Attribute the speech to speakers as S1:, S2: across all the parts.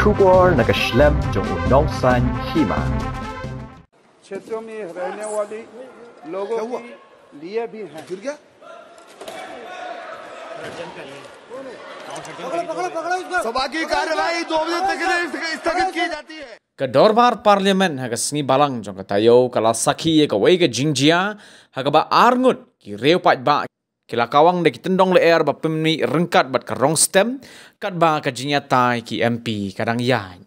S1: Trubor nagashlem jong unong san hima. क्षेत्रों में balang jong ka tayo ka la sakhi ye ka wei ka jingjia ha ka ba arngut ki reu Kila kawang deki tendong le air bapem ni rengkat bat kerong stem, kat ba ke tai ki MP kadang yan.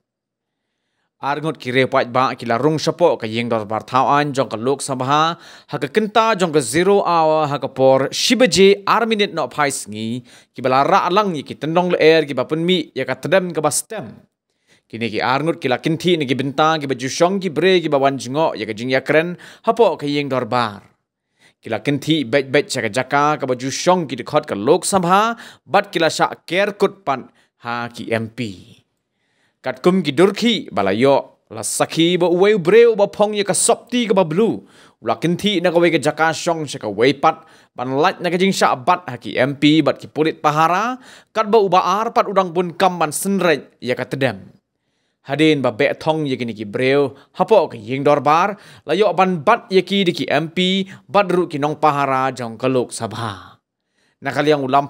S1: Argut kire pat ba kila rung sepo ke yeng dor bar thawan jong ke lok sabha, ha ke kenta jong ke zero hour ha ke por shibaji ar no pai sngi, ki bala ra alang ki tendong le air ki bapem mi ya ke tedem ke ba stem. Kini ki Arnut kila kinti ni ki bintang ki baju shong ki bre ki bawan jengok ya ke jingya keren hapok ke yeng dor bar kila kenthi bet bet chaka jaka ka baju shong ki khot ka lok sabha bat kila sha ker kut pan ha ki mp kat kum ki durkhi bala yo la sakhi bo we bre bo phong ye ka sopti ka ba blue la kenthi na ka we ka jaka shong chaka we pat ban lat na ka jing sha bat ha ki mp bat ki pulit pahara kat ba uba ar pat udang bun kam man senre ye ka tedem hadin ba be thong ye kini brew hapo ki ying dor bar la yo ban bat ye ki mp bad ru ki nong pahara jang ka lok sabha na kali ang ulam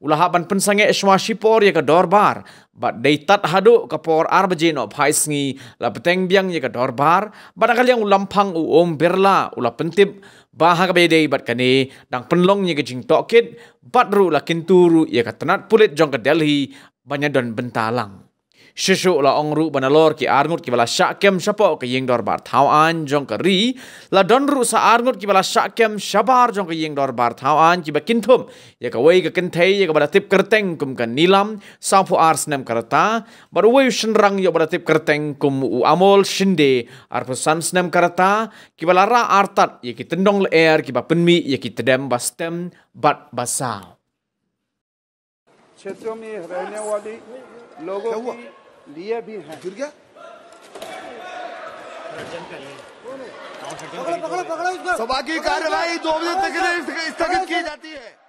S1: ulah ban pen sange shwa shipor ye ka dor bar bad dei tat hadu ka por ar ba jin of la beteng biang ye dor bar bad na kali ang u om berla ulah pentip bahag ha bat be dei bad kani dang pen long jing tokit, bad ru la kinturu ye tenat pulit jang ka delhi banyadon bentalang shishu la ongru banalor ki arngut ki bala shakem shapo ke yingdor bar thau an jong ka ri la donru sa arngut ki bala shakem shabar jong ke yingdor bar thau an ki bakin thum ye ka wei ka kin ya ye ka bala tip kerteng kum ka nilam sa fu ars nem karta bar wei shin rang ye bala tip kerteng kum u amol shinde ar fu san snem ki bala ra artat ye ki tendong le air er, ki ba penmi ya ki tedem bastem bat basal
S2: क्षेत्रों में रहने वाले लिए भी हैं गिर गया हाँ, सभा की कार्यवाही दो बजे तक स्थगित की जाती है